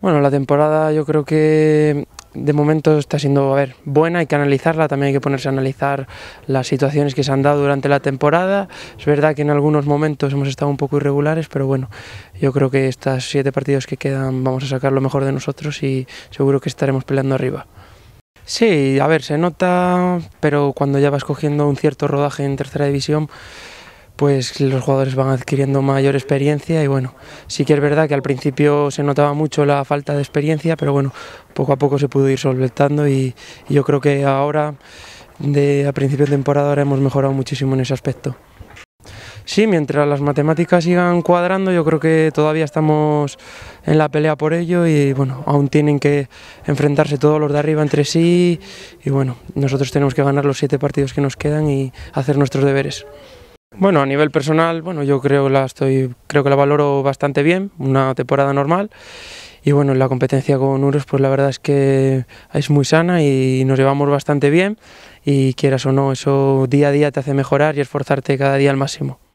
Bueno, la temporada yo creo que de momento está siendo, a ver, buena, hay que analizarla, también hay que ponerse a analizar las situaciones que se han dado durante la temporada. Es verdad que en algunos momentos hemos estado un poco irregulares, pero bueno, yo creo que estas siete partidos que quedan vamos a sacar lo mejor de nosotros y seguro que estaremos peleando arriba. Sí, a ver, se nota, pero cuando ya vas cogiendo un cierto rodaje en tercera división, pues los jugadores van adquiriendo mayor experiencia y bueno, sí que es verdad que al principio se notaba mucho la falta de experiencia, pero bueno, poco a poco se pudo ir solventando y, yo creo que ahora, de, a principio de temporada, hemos mejorado muchísimo en ese aspecto. Sí, mientras las matemáticas sigan cuadrando, yo creo que todavía estamos en la pelea por ello y bueno, aún tienen que enfrentarse todos los de arriba entre sí y bueno, nosotros tenemos que ganar los siete partidos que nos quedan y hacer nuestros deberes. Bueno, a nivel personal, bueno, yo creo la estoy, creo que la valoro bastante bien, una temporada normal. Y bueno, la competencia con Uros, pues la verdad es que es muy sana y nos llevamos bastante bien. Y quieras o no, eso día a día te hace mejorar y esforzarte cada día al máximo.